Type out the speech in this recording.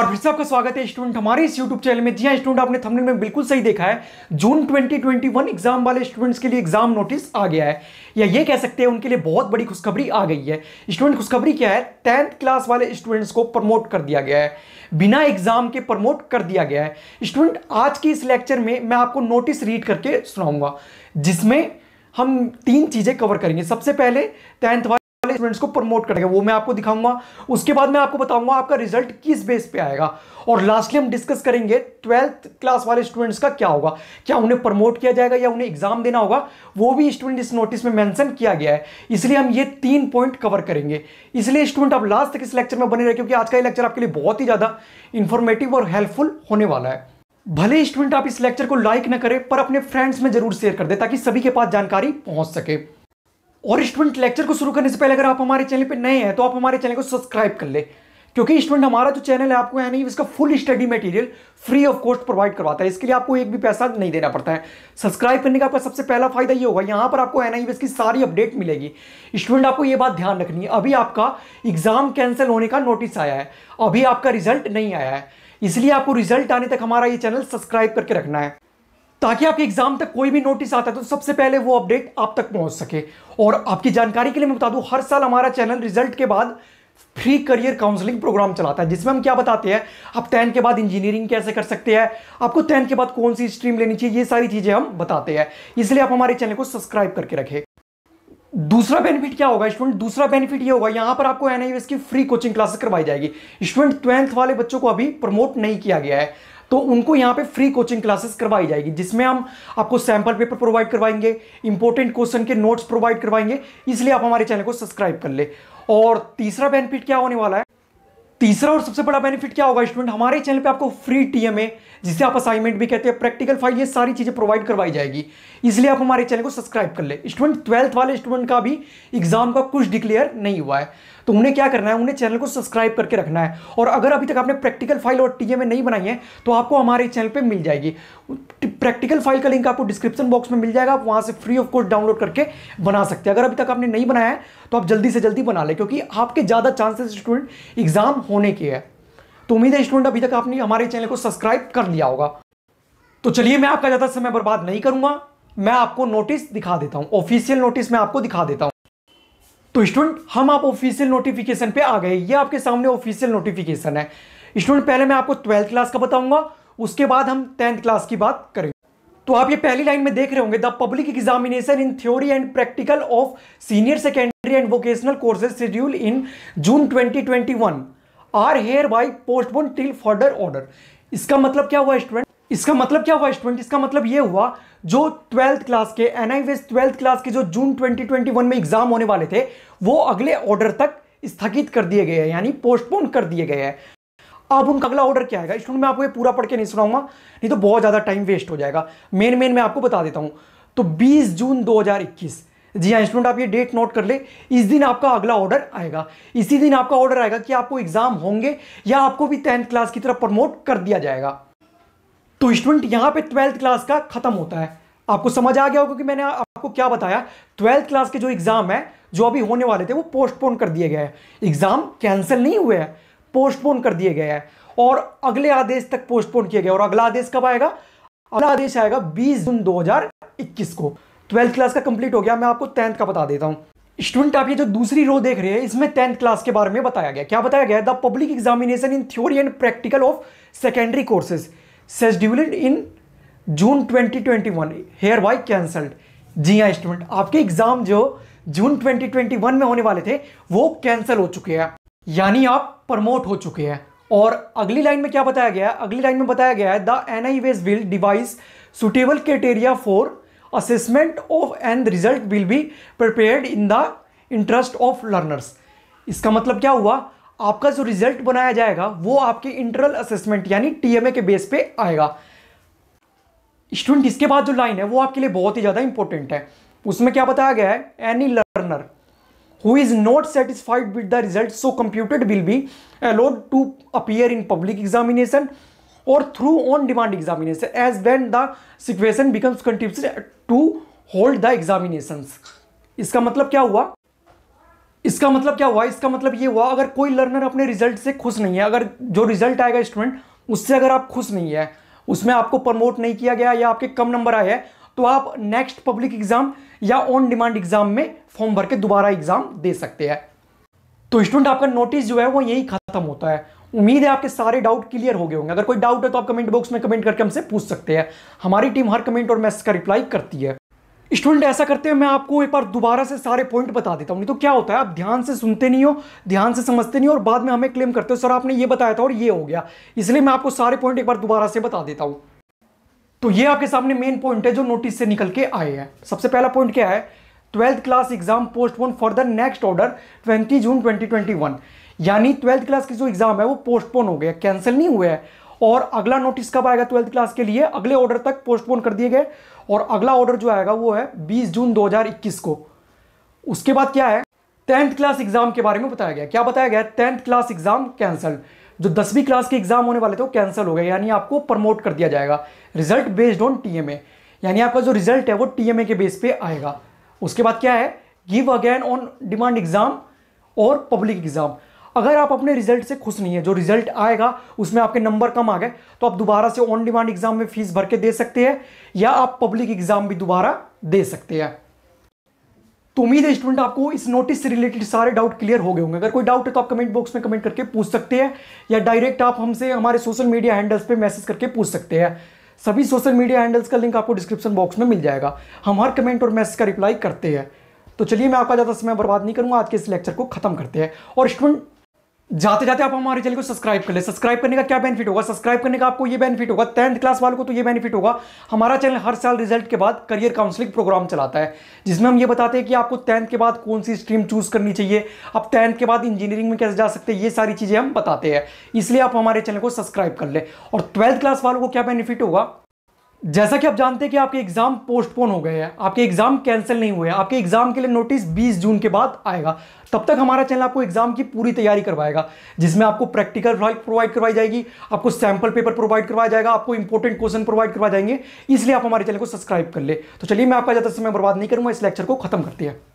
बार फिर से आपका स्वागत है स्टूडेंट हमारे इस यूट्यूब चैनल में जी हाँ स्टूडेंट आपने थंबनेल में बिल्कुल सही देखा है जून 2021 एग्जाम वाले स्टूडेंट्स के लिए एग्जाम नोटिस आ गया है या ये कह सकते हैं उनके लिए बहुत बड़ी खुशखबरी आ गई है स्टूडेंट खुशखबरी क्या है टेंथ क्लास वाले स्टूडेंट्स को प्रमोट कर दिया गया है बिना एग्जाम के प्रमोट कर दिया गया है स्टूडेंट आज के इस लेक्चर में मैं आपको नोटिस रीड करके सुनाऊंगा जिसमें हम तीन चीजें कवर करेंगे सबसे पहले टेंथ स्टूडेंट्स को प्रमोट करेंगे वो मैं आपको दिखाऊंगा उसके बाद मैं आपको बताऊंगा आपका रिजल्ट किस बेस पे आएगा और लास्टली हम डिस्कस करेंगे ट्वेल्थ क्लास वाले स्टूडेंट्स का क्या होगा क्या उन्हें प्रमोट किया जाएगा या उन्हें एग्जाम देना होगा वो भी स्टूडेंट इस नोटिस में मैंशन किया गया है इसलिए हम ये तीन पॉइंट कवर करेंगे इसलिए स्टूडेंट आप लास्ट तक इस लेक्चर में बने रहे क्योंकि आज का ये लेक्चर आपके लिए बहुत ही ज़्यादा इन्फॉर्मेटिव और हेल्पफुल होने वाला है भले स्टूडेंट आप इस लेक्चर को लाइक न करें पर अपने फ्रेंड्स में जरूर शेयर कर दें ताकि सभी के पास जानकारी पहुंच सके और स्टूडेंट लेक्चर को शुरू करने से पहले अगर आप हमारे चैनल पर नए हैं तो आप हमारे चैनल को सब्सक्राइब कर ले क्योंकि स्टूडेंट हमारा जो चैनल है आपको यानी इसका full study material free of cost provide करवाता है इसके लिए आपको एक भी पैसा नहीं देना पड़ता है सब्सक्राइब करने का आपका सबसे पहला फायदा ये होगा यहाँ पर आपको एन की सारी अपडेट मिलेगी स्टूडेंट आपको ये बात ध्यान रखनी है अभी आपका एग्जाम कैंसिल होने का नोटिस आया है अभी आपका रिजल्ट नहीं आया है इसलिए आपको रिजल्ट आने तक हमारा ये चैनल सब्सक्राइब करके रखना है ताकि आपके एग्जाम तक कोई भी नोटिस आता है तो सबसे पहले वो अपडेट आप तक पहुंच सके और आपकी जानकारी के लिए मैं बता दूं हर साल हमारा चैनल रिजल्ट के बाद फ्री करियर काउंसलिंग प्रोग्राम चलाता है जिसमें हम क्या बताते हैं आप टेन के बाद इंजीनियरिंग कैसे कर सकते हैं आपको टेन के बाद कौन सी स्ट्रीम लेनी चाहिए ये सारी चीज़ें हम बताते हैं इसलिए आप हमारे चैनल को सब्सक्राइब करके रखें दूसरा बेनिफिट क्या होगा स्टूडेंट दूसरा बेनिफिट ये होगा यहां पर आपको एनआईएस की फ्री कोचिंग क्लासेस करवाई जाएगी स्टूडेंट ट्वेल्थ वाले बच्चों को अभी प्रमोट नहीं किया गया है तो उनको यहाँ पे फ्री कोचिंग क्लासेस करवाई जाएगी जिसमें हम आपको सैंपल पेपर प्रोवाइड करवाएंगे इंपॉर्टेंट क्वेश्चन के नोट्स प्रोवाइड करवाएंगे इसलिए आप हमारे चैनल को सब्सक्राइब कर ले और तीसरा बेनिफिट क्या होने वाला है तीसरा और सबसे बड़ा बेनिफिट क्या होगा स्टूडेंट हमारे चैनल पे आपको फ्री टीएमए जिसे आप असाइनमेंट भी कहते हैं प्रैक्टिकल फाइल ये सारी चीज़ें प्रोवाइड करवाई जाएगी इसलिए आप हमारे चैनल को सब्सक्राइब कर ले स्टूडेंट ट्वेल्थ वाले स्टूडेंट का भी एग्जाम का कुछ डिक्लेयर नहीं हुआ है तो उन्हें क्या करना है उन्हें चैनल को सब्सक्राइब करके रखना है और अगर अभी तक आपने प्रैक्टिकल फाइल और टीएमए नहीं बनाई है तो आपको हमारे चैनल पर मिल जाएगी प्रैक्टिकल फाइल का लिंक आपको डिस्क्रिप्शन बॉक्स में मिल जाएगा आप वहां से फ्री ऑफ कोर्स डाउनलोड करके बना सकते हैं अगर अभी तक आपने नहीं बनाया है तो आप जल्दी से जल्दी बना लें क्योंकि आपके ज़्यादा चांसेस स्टूडेंट एग्जाम होने के हैं तो उम्मीद है स्टूडेंट अभी तक आपने हमारे चैनल को सब्सक्राइब कर लिया होगा तो चलिए मैं आपका ज़्यादा समय बर्बाद नहीं करूंगा मैं आपको नोटिस दिखा देता हूं ऑफिशियल नोटिस मैं आपको दिखा देता हूं तो स्टूडेंट हम आप ऑफिशियल नोटिफिकेशन पे आ गए ये आपके सामने ऑफिशियल नोटिफिकेशन है स्टूडेंट पहले मैं आपको ट्वेल्थ क्लास का बताऊंगा उसके बाद हम टेंथ क्लास की बात करेंगे तो आप ये पहली लाइन में देख रहे होंगे the public examination in theory and practical of senior secondary and vocational courses schedule in June 2021 are hereby postpone till further order इसका मतलब क्या हुआ स्टूडेंट इसका मतलब क्या हुआ स्टूडेंट इसका मतलब ये हुआ जो ट्वेल्थ क्लास के एन आई ट्वेल्थ क्लास के जो जून 2021 में एग्जाम होने वाले थे वो अगले ऑर्डर तक स्थगित कर दिए गए हैं यानी पोस्टपोन कर दिए गए हैं अब उनका अगला ऑर्डर क्या आएगा स्टूडेंट मैं आपको ये पूरा पढ़ के नहीं सुनाऊंगा नहीं तो बहुत ज़्यादा टाइम वेस्ट हो जाएगा मेन मेन मैं आपको बता देता हूँ तो 20 जून 2021 जी हाँ स्टूडेंट आप ये डेट नोट कर ले इस दिन आपका अगला ऑर्डर आएगा इसी दिन आपका ऑर्डर आएगा कि आपको एग्जाम होंगे या आपको भी टेंथ क्लास की तरफ प्रमोट कर दिया जाएगा तो स्टूडेंट यहां पे ट्वेल्थ क्लास का खत्म होता है आपको समझ आ गया होगा कि मैंने आपको क्या बताया ट्वेल्थ क्लास के जो एग्ज़ाम है जो अभी होने वाले थे वो पोस्टपोन कर दिए गए हैं एग्ज़ाम कैंसिल नहीं हुए हैं पोस्टपोन कर दिए गए हैं और अगले आदेश तक पोस्टपोन किया गया और अगला आदेश कब आएगा अगला आदेश आएगा बीस जून दो को ट्वेल्थ क्लास का कंप्लीट हो गया मैं आपको टेंथ का बता देता हूं स्टूडेंट आप ये जो दूसरी रो देख रहे हैं इसमें टेंथ क्लास के बारे में बताया गया क्या बताया गया the public examination in theory and practical of secondary courses scheduled in June 2021 hereby cancelled जी हाँ स्टूडेंट आपके एग्जाम जो जून 2021 में होने वाले थे वो कैंसिल हो चुके हैं यानी आप प्रमोट हो चुके हैं और अगली लाइन में क्या बताया गया अगली लाइन में बताया गया है the N I OS will devise suitable criteria for assessment of and result will be prepared in the interest of learners इसका मतलब क्या हुआ आपका जो रिजल्ट बनाया जाएगा वो आपके इंटरनल असेसमेंट यानी टीएमए के बेस पे आएगा स्टूडेंट इसके बाद जो लाइन है वो आपके लिए बहुत ही ज़्यादा इंपॉर्टेंट है उसमें क्या बताया गया है any learner who is not satisfied with the result so computed will be allowed to appear in public examination or through on demand examination as when the situation becomes conducive to hold the examination इसका मतलब क्या हुआ इसका मतलब क्या हुआ इसका मतलब ये हुआ अगर कोई लर्नर अपने रिजल्ट से खुश नहीं है अगर जो रिजल्ट आएगा स्टूडेंट उससे अगर आप खुश नहीं है उसमें आपको प्रमोट नहीं किया गया या आपके कम नंबर आए हैं तो आप नेक्स्ट पब्लिक एग्जाम या ऑन डिमांड एग्जाम में फॉर्म भर के दोबारा एग्जाम दे सकते हैं तो स्टूडेंट आपका नोटिस जो है वो यही खत्म होता है उम्मीद है आपके सारे डाउट क्लियर हो गए होंगे अगर कोई डाउट है तो आप कमेंट बॉक्स में कमेंट करके हमसे पूछ सकते हैं हमारी टीम हर कमेंट और मैसेज का रिप्लाई करती है स्टूडेंट ऐसा करते हैं मैं आपको एक बार दोबारा से सारे पॉइंट बता देता हूँ नहीं तो क्या होता है आप ध्यान से सुनते नहीं हो ध्यान से समझते नहीं हो और बाद में हमें क्लेम करते हो सर आपने ये बताया था और ये हो गया इसलिए मैं आपको सारे पॉइंट एक बार दोबारा से बता देता हूँ तो ये आपके सामने मेन पॉइंट है जो नोटिस से निकल के आए हैं सबसे पहला पॉइंट क्या है twelfth class exam postpone for the next order twenty June twenty यानी ट्वेल्थ क्लास की जो एग्जाम है वो पोस्टपोन हो गया कैंसिल नहीं हुआ है और अगला नोटिस कब आएगा ट्वेल्थ क्लास के लिए अगले ऑर्डर तक पोस्टपोन कर दिए गए और अगला ऑर्डर जो आएगा वो है 20 जून 2021 को उसके बाद क्या है टेंथ क्लास एग्जाम के बारे में बताया गया क्या बताया गया टेंथ क्लास एग्जाम कैंसल जो दसवीं क्लास के एग्जाम होने वाले थे वो कैंसिल हो गए यानी आपको प्रमोट कर दिया जाएगा रिजल्ट बेस्ड ऑन टीएमए यानी आपका जो रिजल्ट है वो टीएमए के बेस पे आएगा उसके बाद क्या है give again on demand exam और पब्लिक एग्जाम अगर आप अपने रिजल्ट से खुश नहीं है जो रिजल्ट आएगा उसमें आपके नंबर कम आ गए तो आप दोबारा से ऑन डिमांड एग्जाम में फीस भर के दे सकते हैं या आप पब्लिक एग्जाम भी दोबारा दे सकते हैं तो उम्मीद है स्टूडेंट आपको इस नोटिस से रिलेटेड सारे डाउट क्लियर हो गए होंगे अगर कोई डाउट है तो आप कमेंट बॉक्स में कमेंट करके पूछ सकते हैं या डायरेक्ट आप हमसे हमारे सोशल मीडिया हैंडल्स पर मैसेज करके पूछ सकते हैं सभी सोशल मीडिया हैंडल्स का लिंक आपको डिस्क्रिप्शन बॉक्स में मिल जाएगा हम हर कमेंट और मैसेज का रिप्लाई करते हैं तो चलिए मैं आपका ज़्यादा समय बर्बाद नहीं करूँगा आज के इस लेक्चर को खत्म करते हैं और स्टूडेंट जाते जाते आप हमारे चैनल को सब्सक्राइब कर ले सब्सक्राइब करने का क्या बेनिफिट होगा सब्सक्राइब करने का आपको ये बेनिफिट होगा टेंथ क्लास वालों को तो ये बेनिफिट होगा हमारा चैनल हर साल रिजल्ट के बाद करियर काउंसलिंग प्रोग्राम चलाता है जिसमें हम ये बताते हैं कि आपको टेंथ के बाद कौन सी स्ट्रीम चूज करनी चाहिए आप टेंथ के बाद इंजीनियरिंग में कैसे जा सकते हैं ये सारी चीज़ें हम बताते हैं इसलिए आप हमारे चैनल को सब्सक्राइब कर ले और ट्वेल्थ क्लास वालों को क्या बेनिफिट होगा जैसा कि आप जानते हैं कि आपके एग्जाम पोस्टपोन हो गए हैं आपके एग्जाम कैंसिल नहीं हुए हैं आपके एग्जाम के लिए नोटिस 20 जून के बाद आएगा तब तक हमारा चैनल आपको एग्जाम की पूरी तैयारी करवाएगा जिसमें आपको प्रैक्टिकल प्रोवाइड करवाई जाएगी आपको सैंपल पेपर प्रोवाइड करवाया जाएगा आपको इंपॉर्टेंट क्वेश्चन प्रोवाइड करवाए जाएंगे इसलिए आप हमारे चैनल को सब्सक्राइब कर ले तो चलिए मैं आपका ज़्यादा समय बर्बाद नहीं करूंगा इस लेक्चर को खत्म करती है